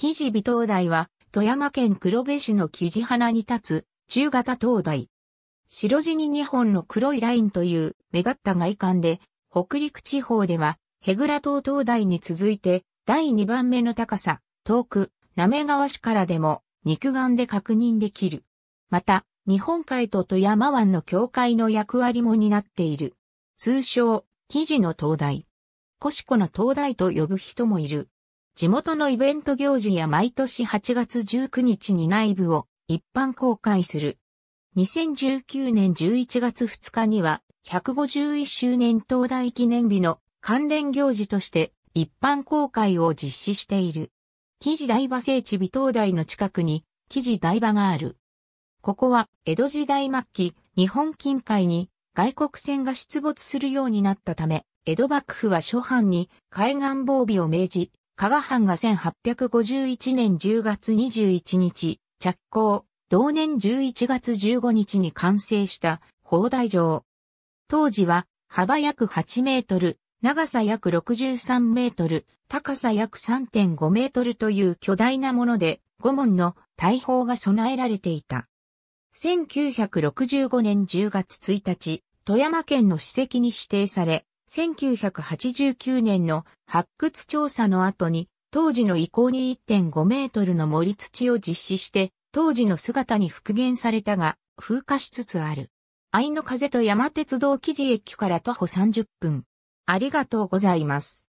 木地美灯台は、富山県黒部市の木地花に立つ、中型灯台。白地に2本の黒いラインという目立った外観で、北陸地方では、ヘグラ島灯台に続いて、第2番目の高さ、遠く、滑川市からでも、肉眼で確認できる。また、日本海と富山湾の境界の役割も担っている。通称、記事の灯台。コシコの灯台と呼ぶ人もいる。地元のイベント行事や毎年8月19日に内部を一般公開する。2019年11月2日には、151周年東大記念日の関連行事として一般公開を実施している。記事台場聖地美東大の近くに記事台場がある。ここは江戸時代末期日本近海に外国船が出没するようになったため、江戸幕府は諸藩に海岸防備を命じ、加賀藩が1851年10月21日、着工、同年11月15日に完成した砲台城。当時は幅約8メートル、長さ約63メートル、高さ約3.5メートルという巨大なもので、5門の大砲が備えられていた。1965年10月1日、富山県の史跡に指定され、1989年の発掘調査の後に、当時の遺構に1.5メートルの盛り土を実施して、当時の姿に復元されたが、風化しつつある。愛の風と山鉄道記事駅から徒歩30分。ありがとうございます。